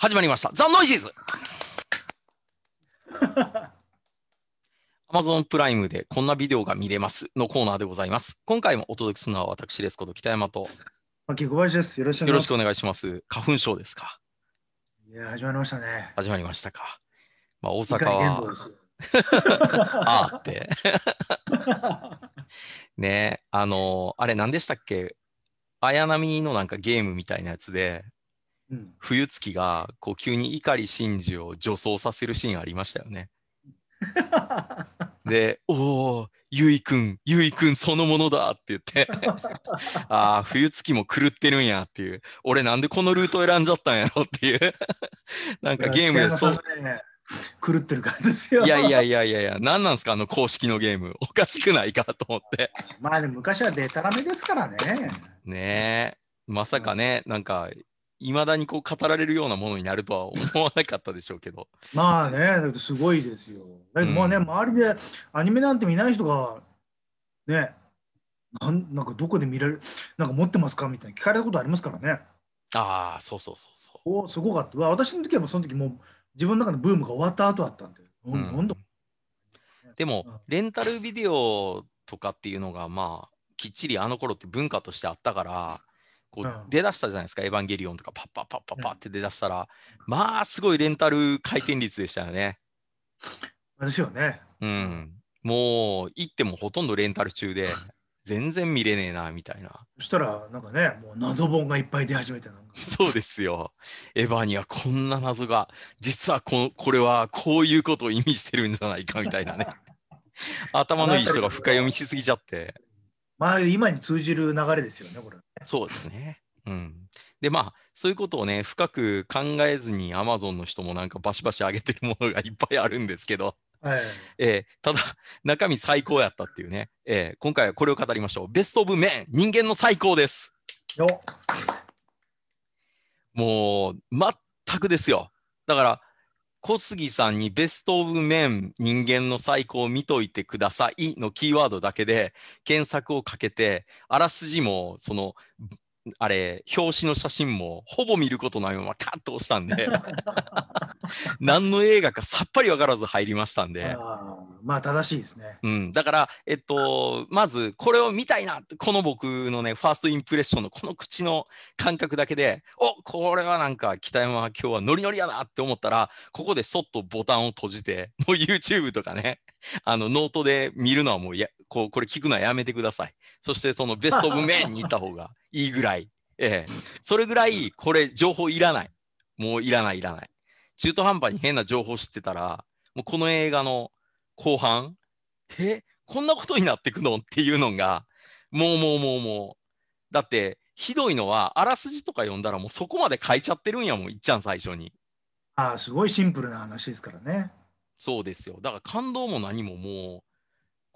始まりました。ザ・ノイシーズ Amazon プライムでこんなビデオが見れますのコーナーでございます。今回もお届けするのは私ですこと北山と。小林です。よろしくお願いします。花粉症ですか。いや、始まりましたね。始まりましたか。まあ、大阪は。ああって。ねあのー、あれ何でしたっけ綾波のなんかゲームみたいなやつで、冬月がこう急に碇シンジを助走させるシーンありましたよね。で、おお、ゆいくん、ゆいくんそのものだって言って ああ、冬月も狂ってるんやっていう、俺なんでこのルート選んじゃったんやろっていう、なんかゲームでそう。狂ってる感じですよ。いやいやいやいやいや、何なんですか、あの公式のゲーム。おかしくないかと思って。まあでも昔はデタラメですからね。ねえ。まさかね、なんかいまだにこう語られるようなものになるとは思わなかったでしょうけどまあねすごいですよだけどまあね、うん、周りでアニメなんて見ない人がねなんなんかどこで見れるなんか持ってますかみたいな聞かれたことありますからねああそうそうそうそうおすごかった私の時はその時もう自分の中のブームが終わった後だったんで、うん、うん、でも、うん、レンタルビデオとかっていうのがまあきっちりあの頃って文化としてあったからこう出だしたじゃないですか、うん、エヴァンゲリオンとかパッパッパッパッパって出だしたら、うん、まあすごいレンタル回転率でしたよね。ですよね。うん。もう行ってもほとんどレンタル中で、全然見れねえなみたいな。そしたらなんかね、もう謎本がいっぱい出始めてそうですよ。エヴァにはこんな謎が、実はここれはこういうことを意味してるんじゃないかみたいな ね。頭のいい人が深読みしすぎちゃって。まあ今に通じる流れですよね、これ。そうですね。うん、でまあそういうことをね深く考えずにアマゾンの人もなんかバシバシ上げてるものがいっぱいあるんですけど、はいえー、ただ中身最高やったっていうね、えー、今回はこれを語りましょうベスト・オブ・メン人間の最高ですもう全くですよだから小杉さんにベストオブメン人間の最高を見といてくださいのキーワードだけで検索をかけて、あらすじもその、あれ、表紙の写真もほぼ見ることないままカッと押したんで 何の映画かさっぱり分からず入りましたんで、まあ正しいですね。うん、だから、えっと、まずこれを見たいなこの僕のねファーストインプレッションのこの口の感覚だけでおこれはなんか北山は今日はノリノリやなって思ったらここでそっとボタンを閉じてもう YouTube とかねあのノートで見るのはもうやここれ聞くのはやめてください。そしてそのベスト・オブ・メンに行った方がいいぐらい。ええ、それぐらいこれ情報いらない。もういらないいらない。中途半端に変な情報知ってたら、もうこの映画の後半、えこんなことになってくのっていうのが、もうもうもうもう。だって、ひどいのは、あらすじとか読んだら、もうそこまで書いちゃってるんやもん、いっちゃん最初に。ああ、すごいシンプルな話ですからね。そうですよ。だから感動も何ももう、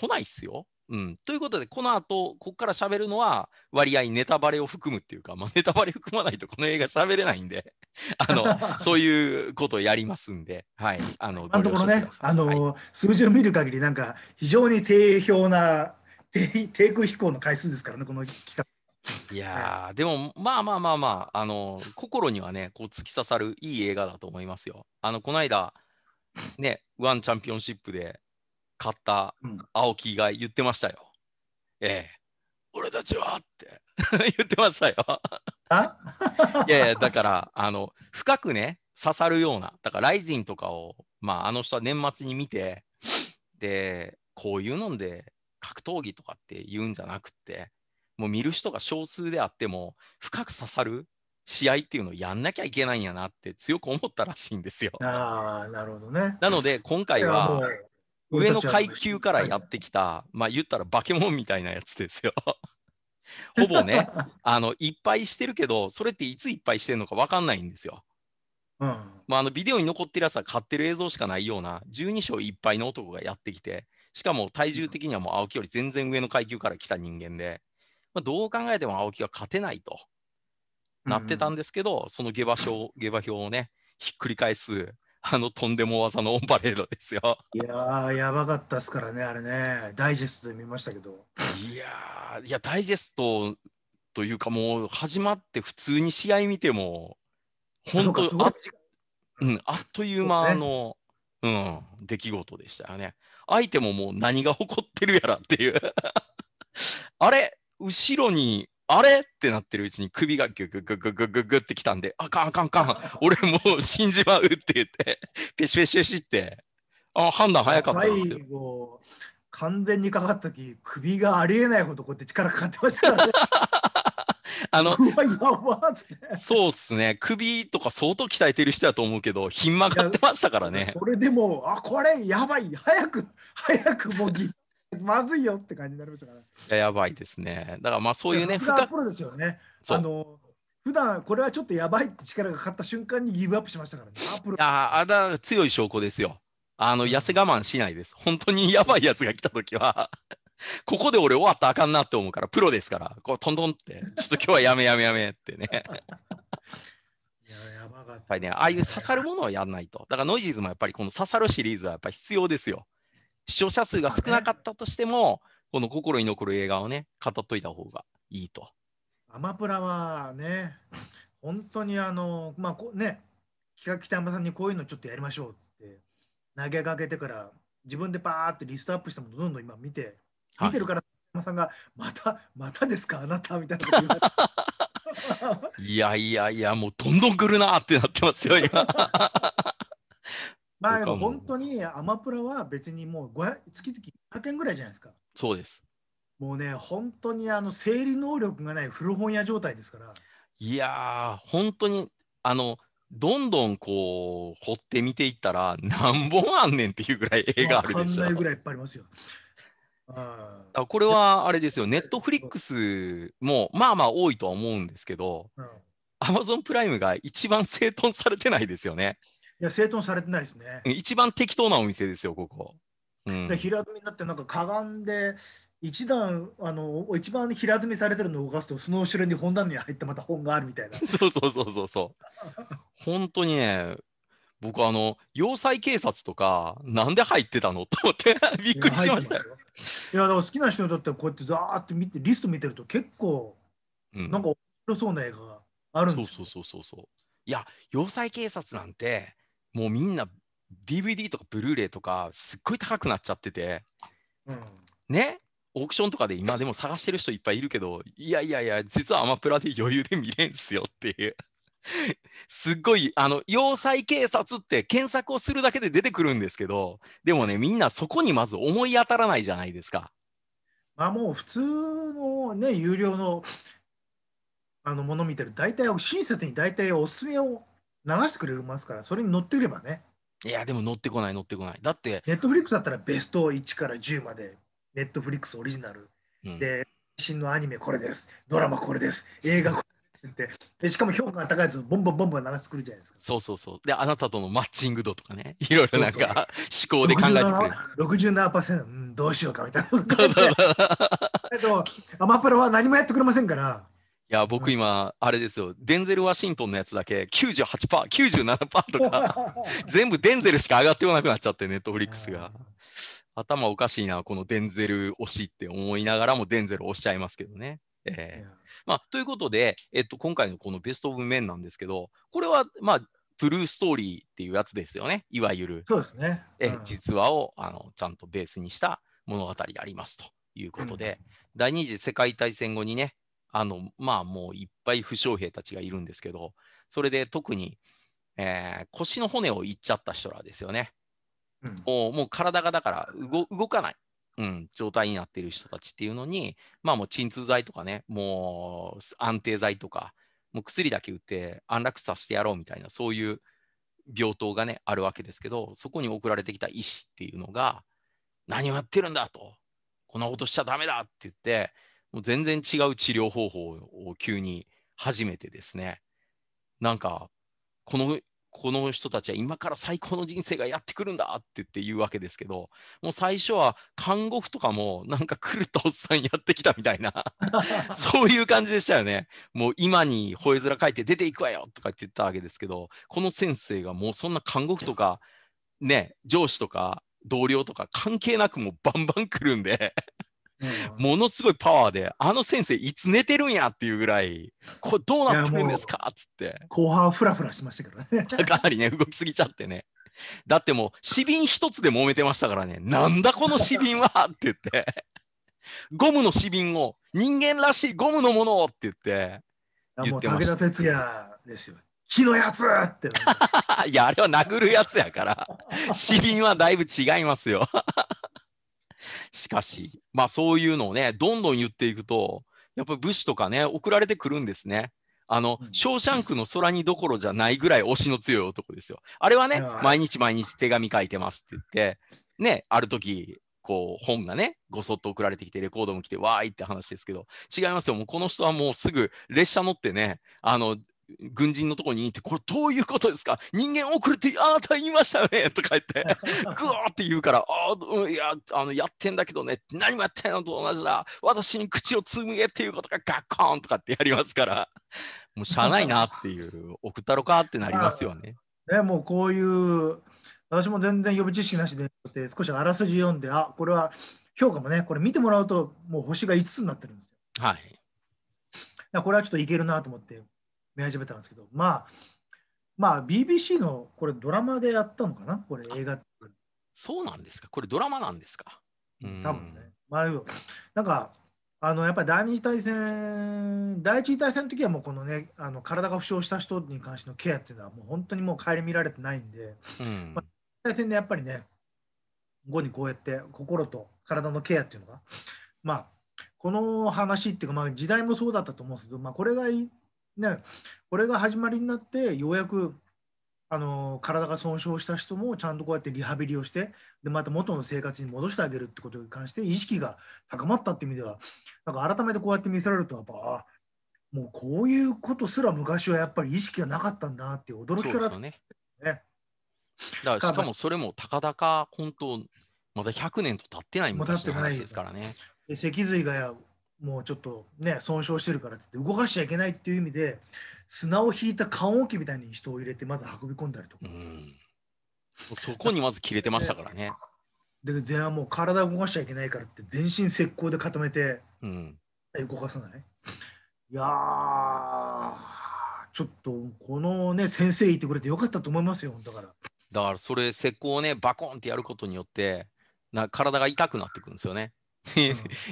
来ないっすよ。うん、ということで、この後、ここから喋るのは、割合ネタバレを含むっていうか、まあ、ネタバレ含まないとこの映画喋れないんで、あの、そういうことをやりますんで、はい。あの、のところね、あのーはい、数字を見る限り、なんか、非常に低評な、低低空飛行の回数ですからね、この企画。いやー、でも、まあまあまあまあ、あのー、心にはね、こう突き刺さるいい映画だと思いますよ。あの、この間、ね、ワンチャンピオンシップで、買った青木が言ってましたよ。うん、ええ、俺たちはって 言ってましたよ いやいや、だから、あの、深くね、刺さるような、だから、ライジンとかを、まあ、あの人は年末に見て、で、こういうので、格闘技とかって言うんじゃなくて、もう見る人が少数であっても、深く刺さる試合っていうのをやんなきゃいけないんやなって強く思ったらしいんですよ。あなるほどね。なので今回は上の階級からやってきた、まあ言ったら化け物みたいなやつですよ。ほぼね、あの、いっぱいしてるけど、それっていついっぱいしてるのか分かんないんですよ。うん、まあ、あのビデオに残ってるやつは買ってる映像しかないような12章いっぱいの男がやってきてしかも体重的にはもう青木より全然上の階級から来た人間で、まあ、どう考えても青木は勝てないとなってたんですけど、うん、その下馬下馬評をねひっくり返すあのとんでも技のオンパレードですよ。いややばかったっすからね、あれね、ダイジェストで見ましたけど。いやいや、ダイジェストというか、もう始まって普通に試合見ても、本当あ,、うん、あっという間のう、ね、うん、出来事でしたよね。相手ももう何が起こってるやらっていうあれ、後ろにあれってなってるうちに首がグググググググってきたんで、あかんあかんあかん、俺もう死んじまうって言って、ペシペシペシって、あ判断早かったんですよ。最後、完全にかかった時、首がありえないほどこうやって力かかってましたからね。あの、そうっすね、首とか相当鍛えてる人だと思うけど、ひん曲がってましたからね。それでも、あ、これやばい、早く、早くもうぎっ まずいよって感じになりましたから。やばいですね。だからまあそういうね。プロですよね。あの普段これはちょっとやばいって力が勝った瞬間にギブアップしましたからね。ああだ強い証拠ですよ。あの痩せ我慢しないです。本当にやばいやつが来た時は ここで俺終わったらあかんなって思うから、プロですから、こうトントンって、ちょっと今日はやめやめやめってね。ややばかった、はい、ぱりね、ああいう刺さるものはやんないと。だからノイジーズもやっぱりこの刺さるシリーズはやっぱ必要ですよ。視聴者数が少なかったとしても、この心に残る映画をね、語っといた方がいいと。アマプラはね、本当にあの、まあこね、企画北山さんにこういうのちょっとやりましょうって投げかけてから、自分でパーってリストアップしたものどんどん今見て、見てるから、北山さんが、また、またですか、あなたみたいなこと言 いやいやいや、もうどんどん来るなってなってますよ、今。まあ、本当にアマプラは別にもう月々1 0 0円ぐらいじゃないですか。そうです。もうね、本当にあの整理能力がない古本屋状態ですから。いやー、本当に、あの、どんどんこう、掘って見ていったら、何本あんねんっていうぐらい映画あるでしょ。かんぐらいいっぱいありますよ。あこれはあれですよ、ネットフリックスもまあまあ多いとは思うんですけど、アマゾンプライムが一番整頓されてないですよね。いや、整頓されてないですね。一番適当なお店ですよ、ここ。うん、で平積みになって、なんかかがんで、一段、あの一番平積みされてるのを動かすと、その後ろに本棚に入ってまた本があるみたいな。そうそうそうそうそう。本当にね、僕あの要塞警察とかなんで入ってたのと思って びっくりしましたよ。いやだか好きな人にとってはこうやってザーって見てリスト見てると結構、なんか面白そうな映画があるんですよ、そうそうそうそういや要塞警察なんてもうみんな DVD とかブルーレイとかすっごい高くなっちゃってて、うん、ねオークションとかで今でも探してる人いっぱいいるけどいやいやいや実はアマプラで余裕で見れんすよっていうすっごいあの要塞警察って検索をするだけで出てくるんですけどでもねみんなそこにまず思い当たらないじゃないですか。まあもう普通のね有料のあのもの見てる大体親切に大体おすすめを流してくれますから、それに乗ってくればね。いや、でも乗ってこない、乗ってこない。だって。ネットフリックスだったらベスト1から10まで、ネットフリックスオリジナル。うん、で、新のアニメこれです、ドラマこれです、映画これですって。しかも評価が高いやつボンボンボンボン流してくるじゃないですか。そうそうそう。で、あなたとのマッチング度とかね、いろいろなんか思考で考えてくる。67%、うん、どうしようかみたいな。だけど、アマプラは何もやってくれませんから。いや、僕今、あれですよ、デンゼル・ワシントンのやつだけ98%、97%とか、全部デンゼルしか上がってこなくなっちゃって、ネットフリックスが。頭おかしいな、このデンゼル推しって思いながらもデンゼル推しちゃいますけどね。えーまあ、ということで、えっと、今回のこのベスト・オブ・メンなんですけど、これは、まあ、トゥルーストーリーっていうやつですよね、いわゆる。そうですね。うん、え実話をあのちゃんとベースにした物語でありますということで、うん、第二次世界大戦後にね、あの、まあもういっぱい負傷兵たちがいるんですけど、それで特に、えー、腰の骨をいっちゃった人らですよね。うん、もうもう体がだから動かない、うん、状態になっている人たちっていうのに、まあもう鎮痛剤とかね、もう安定剤とか、もう薬だけ打って安楽させてやろうみたいな、そういう病棟がね、あるわけですけど、そこに送られてきた医師っていうのが、何をやってるんだと、こんなことしちゃダメだって言って、もう全然違う治療方法を急に始めてですね、なんか、この、この人たちは今から最高の人生がやってくるんだって言って言うわけですけど、もう最初は看護婦とかもなんか来るとおっさんやってきたみたいな そういう感じでしたよね。もう今に吠え面書いて出ていくわよとかって言ったわけですけど、この先生がもうそんな看護婦とか、ね、上司とか同僚とか関係なくもうバンバン来るんでものすごいパワーで、あの先生いつ寝てるんやっていうぐらい、これどうなってるんですかっつって。後半フラフラしましたけどね。かなりね、動きすぎちゃってね。だってもう、紙瓶一つで揉めてましたからね、なんだこの紙瓶はって言って、ゴムの紙瓶を、人間らしいゴムのものをって言って、言って武田鉄矢ですよ。火のやつって。いや、あれは殴るやつやから、紙瓶はだいぶ違いますよ。しかし、まあそういうのをね、どんどん言っていくと、やっぱり武士とかね、送られてくるんですね。あの、ショーシャンクの空にどころじゃないぐらい推しの強い男ですよ。あれはね、毎日毎日手紙書いてますって言って、ね、ある時、こう本がね、ごそっと送られてきて、レコードも来て、わーいって話ですけど、違いますよ、もうこの人はもうすぐ列車乗ってね、あの軍人のところに行って、これどういうことですか人間遅れて、あなた言いましたよねとか言って、ぐ わーって言うから、ああ、いや、あの、やってんだけどね、何もやってんのと同じだ。私に口をつむげっていうことがガッコーンとかってやりますから、もうしゃあないなっていう、送ったろかってなりますよね。ね、もうこういう、私も全然予備知識なしで、少しあらすじ読んで、あ、これは評価もね、これ見てもらうと、もう星が5つになってるんですよ。はい。これはちょっといけるなと思って、見始めたんですけど、まあ、まあ、BBC のこれドラマでやったのかな、これ映画そうなんですか、これドラマなんですか。多分ね。まあ、なんか、あのやっぱり第二次大戦、第一次大戦の時はもうこのね、あの体が負傷した人に関してのケアっていうのは、もう本当にもう顧みられてないんで、うんまあ、大戦でやっぱりね、後にこうやって心と体のケアっていうのが、まあ、この話っていうか、まあ、時代もそうだったと思うんですけど、まあ、これがね、これが始まりになってようやくあの体が損傷した人もちゃんとこうやってリハビリをしてでまた元の生活に戻してあげるってことに関して意識が高まったって意味ではなんか改めてこうやって見せられるとやっぱもうこういうことすら昔はやっぱり意識がなかったんだっていう驚きからねねだからしかもそれも高々か本当まだ100年と経ってない昔の話ですからね。脊髄がもうちょっとね損傷してるからってって動かしちゃいけないっていう意味で砂を引いた棺桶みたいに人を入れてまず運び込んだりとか、そこにまず切れてましたからね。で前半もう体動かしちゃいけないからって全身石膏で固めて、うん、動かさないいやちょっとこのね先生言ってくれてよかったと思いますよだからだからそれ石膏をねバコンってやることによってな体が痛くなってくるんですよね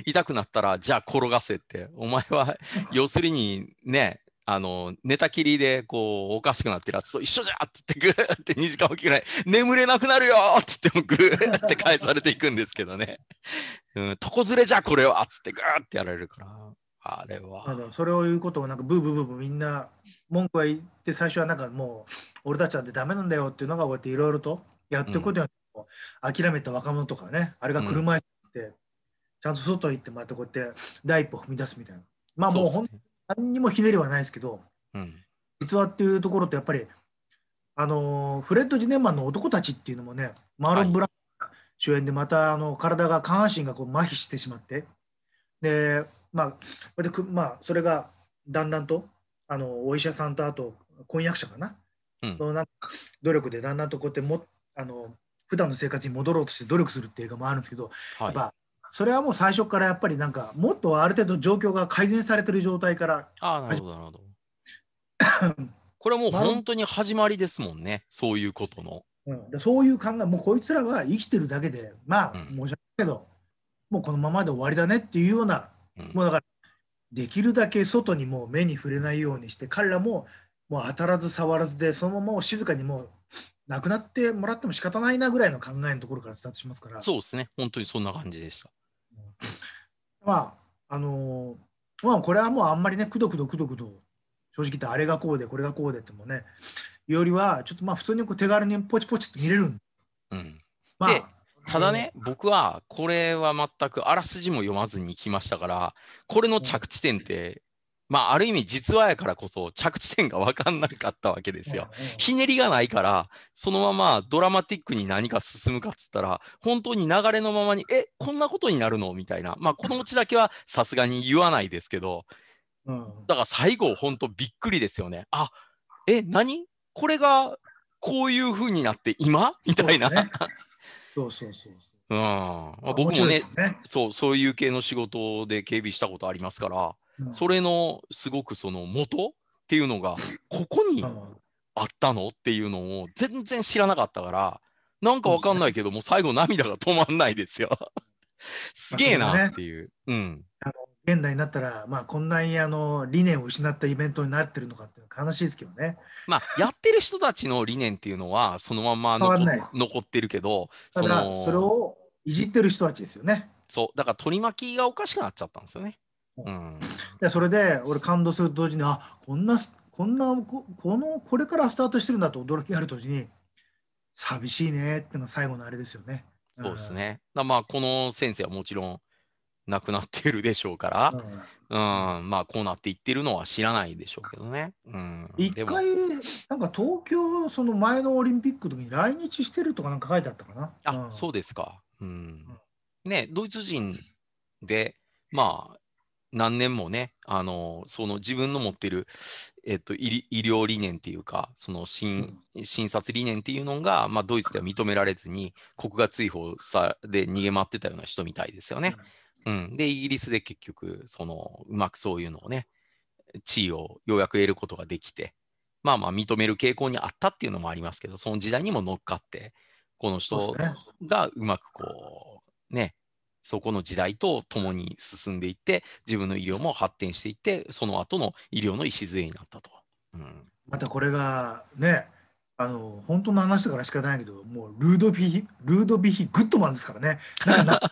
痛くなったらじゃあ転がせってお前は要するにねあの寝たきりでこうおかしくなってるやつと一緒じゃっつってぐーって2時間起きぐらい眠れなくなるよっつってもぐーって返されていくんですけどね、うん、床ずれじゃこれはっつってぐーってやられるからあれはそれを言うことをなんかブーブーブーブーみんな文句は言って最初はなんかもう俺たちだってダメなんだよっていうのがこうやっていろいろとやっていくことに、うん、諦めた若者とかねあれが車椅って、うんちゃんと外行ってまたこうやって第一歩踏み出すみたいなまあもう本当に何にもひねりはないですけど、うん、実っていうところとやっぱりあのフレッド・ジネンマンの「男たち」っていうのもねマーロン・ブラウン主演でまたあの体が下半身がこう麻痺してしまってでまあで、まあ、それがだんだんとあのお医者さんとあと婚約者かな,、うん、そのなん努力でだんだんとこうやってもあの普段の生活に戻ろうとして努力するっていう映画もあるんですけど、はい、やっぱそれはもう最初からやっぱりなんかもっとある程度状況が改善されてる状態からああなるほどなるほど これはもう本当に始まりですもんねそういうことの、うん、そういう考えもうこいつらは生きてるだけでまあ、申し訳ないけどもうこのままで終わりだねっていうような、うん、もうだからできるだけ外にも目に触れないようにして彼らももう当たらず触らずでそのまま静かにもう亡くなってもらっても仕方ないなぐらいの考えのところからスタートしますからそうですね本当にそんな感じでしたまあ、あのまあ、これはもうあんまりね、くどくどくどくど、正直言ってあれがこうで、これがこうでってもね、よりは、ちょっとまあ、普通にこう手軽にポチポチって見れるんうん。まあ、ただね、僕はこれは全くあらすじも読まずに来ましたから、これの着地点ってまあ、ある意味実話やからこそ着地点が分かんなかったわけですよ。ひねりがないからそのままドラマティックに何か進むかっつったら本当に流れのままに「えこんなことになるの?」みたいなまあこのうちだけはさすがに言わないですけど、うん、だから最後本当びっくりですよね。あえ何これがこういうふうになって今みたいな。そうそうそううん、まあ、僕もね、ね、そうそういう系の仕事で警備したことありますから、それのすごくその元っていうのが ここにあったのっていうのを全然知らなかったからなんかわかんないけども最後涙が止まんないですよ すげえなっていう。うね、うん、あの現代になったら、まあ、こんなにあの理念を失ったイベントになってるのかっていうのは悲しいですけどね。まあ、やってる人たちの理念っていうのはそのまま残ってるけどそれをいじってる人たちですよね。そうだから取り巻きがおかしくなっちゃったんですよね。うん、でそれで俺感動すると同時にあこんなこんなこのこれからスタートしてるんだと驚きがあると時に寂しいねってのが最後のあれですよね。そうですね、うん、まあこの先生はもちろん亡くなってるでしょうから、うん、うん、まあこうなっていってるのは知らないでしょうけどね。うん、一回なんか東京その前のオリンピックの時に来日してるとかなんか書いてあったかな。あ、うん、そうですか。うん、ねドイツ人でまあ何年もね、あのその自分の持ってる、えっと、医療理念っていうか、その診診察理念っていうのが、まあ、ドイツでは認められずに、国が追放さで逃げ回ってたような人みたいですよね。うん、で、イギリスで結局、そのうまくそういうのをね、地位をようやく得ることができて、まあまあ認める傾向にあったっていうのもありますけど、その時代にも乗っかって、この人がうまくこう、ね、そこの時代とともに進んでいって、自分の医療も発展していって、その後の医療の礎になったと。うん、またこれがね、あの本当の話だからしかないけど、もうルードビヒ・ルードビヒ・グッドマンですからね。な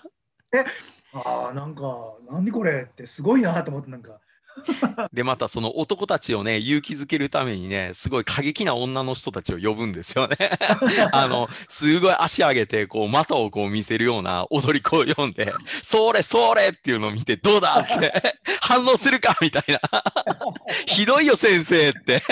あなんか、何これってすごいなと思って、なんか、でまたその男たちをね勇気づけるためにねすごい過激な女の人たちを呼ぶんですよね あのすごい足上げてこう股をこう見せるような踊り子を呼んで「それそれ!」っていうのを見て「どうだ!」って 反応するかみたいな「ひどいよ先生」って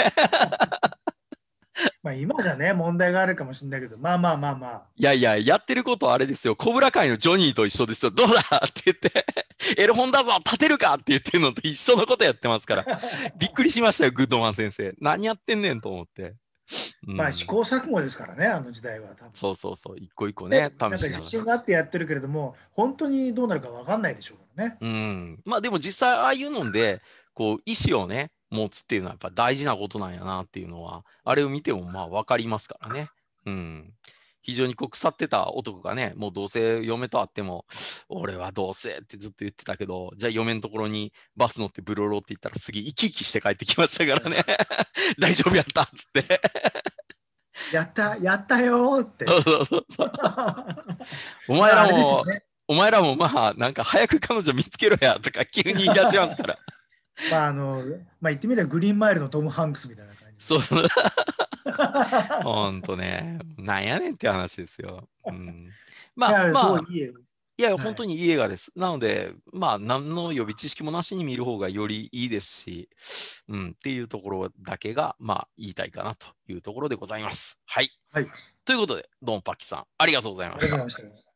まあ今じゃね、問題があるかもしれないけど、まあまあまあまあ。いやいや、やってることはあれですよ、コブラ界のジョニーと一緒ですよ、どうだって言って、エロ本だぞ、立てるかって言ってるのと一緒のことやってますから、びっくりしましたよ、グッドマン先生。何やってんねんと思って。うん、まあ試行錯誤ですからね、あの時代は。そうそうそう、一個一個ね、試して。自信があってやってるけれども、本当にどうなるか分かんないでしょうからね。うん。まあでも実際、ああいうので、こう、意思をね、持つっていうのはやっぱ大事なことなんやなっていうのは、あれを見てもまあ分かりますからね。うん。非常にこう腐ってた男がね、もうどうせ嫁と会っても、俺はどうせってずっと言ってたけど、じゃあ嫁のところにバス乗ってブロロって言ったら次生き生きして帰ってきましたからね。大丈夫やったっつってやった、やったよって。そうそうそうそうお前らも、ね、お前らもまあ、なんか早く彼女見つけろやとか急に言い出しますから。まああの、まあ言ってみればグリーンマイルのトム・ハンクスみたいな感じ。そうそう。ほんとね、なんやねんって話ですよ。うん、まあ、まあ、いいいや、本当にいい映画です。はい、なので、まあ、何の予備知識もなしに見る方がよりいいですし、うん、っていうところだけが、まあ、言いたいかなというところでございます。はい。はい、ということで、ドンパッキさん、ありがとうございました。